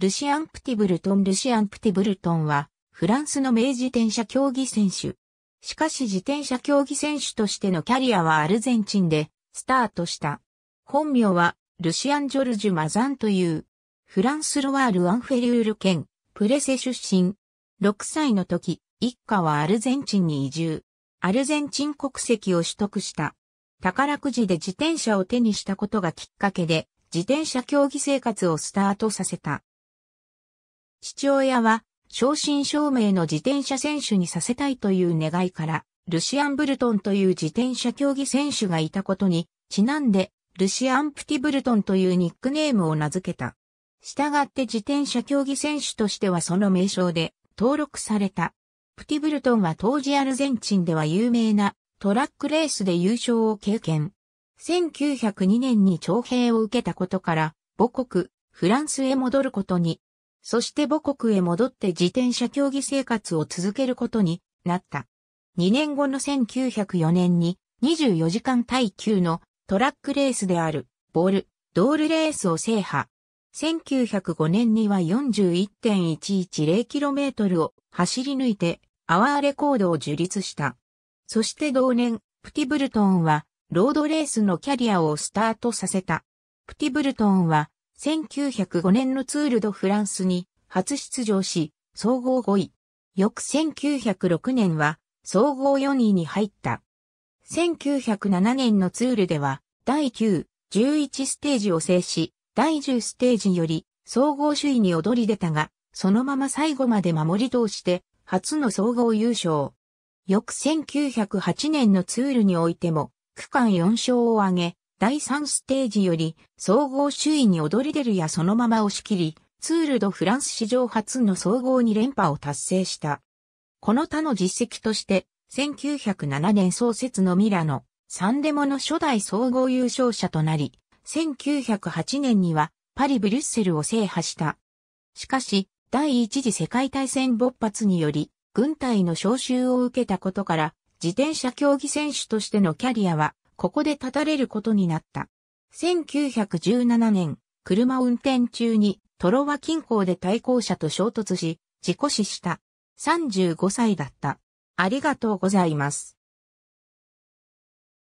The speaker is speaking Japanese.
ルシアン・プティブルトン・ルシアン・プティブルトンは、フランスの名自転車競技選手。しかし自転車競技選手としてのキャリアはアルゼンチンで、スタートした。本名は、ルシアン・ジョルジュ・マザンという、フランスロワール・アンフェリュール県、プレセ出身。6歳の時、一家はアルゼンチンに移住。アルゼンチン国籍を取得した。宝くじで自転車を手にしたことがきっかけで、自転車競技生活をスタートさせた。父親は、正真正銘の自転車選手にさせたいという願いから、ルシアン・ブルトンという自転車競技選手がいたことに、ちなんで、ルシアン・プティブルトンというニックネームを名付けた。したがって自転車競技選手としてはその名称で登録された。プティブルトンは当時アルゼンチンでは有名なトラックレースで優勝を経験。1902年に徴兵を受けたことから、母国、フランスへ戻ることにそして母国へ戻って自転車競技生活を続けることになった。2年後の1904年に24時間耐久のトラックレースであるボール、ドールレースを制覇。1905年には 41.110km を走り抜いてアワーレコードを樹立した。そして同年、プティブルトンはロードレースのキャリアをスタートさせた。プティブルトンは1905年のツール・ド・フランスに初出場し、総合5位。翌1906年は総合4位に入った。1907年のツールでは第9、11ステージを制し、第10ステージより総合首位に躍り出たが、そのまま最後まで守り通して、初の総合優勝。翌1908年のツールにおいても、区間4勝を挙げ、第3ステージより総合首位に躍り出るやそのまま押し切り、ツールドフランス史上初の総合2連覇を達成した。この他の実績として、1907年創設のミラノ、サンデモの初代総合優勝者となり、1908年にはパリ・ブリュッセルを制覇した。しかし、第一次世界大戦勃発により、軍隊の招集を受けたことから、自転車競技選手としてのキャリアはここで立たれることになった。1917年、車運転中にトロワ近郊で対向車と衝突し、事故死した。35歳だった。ありがとうございます。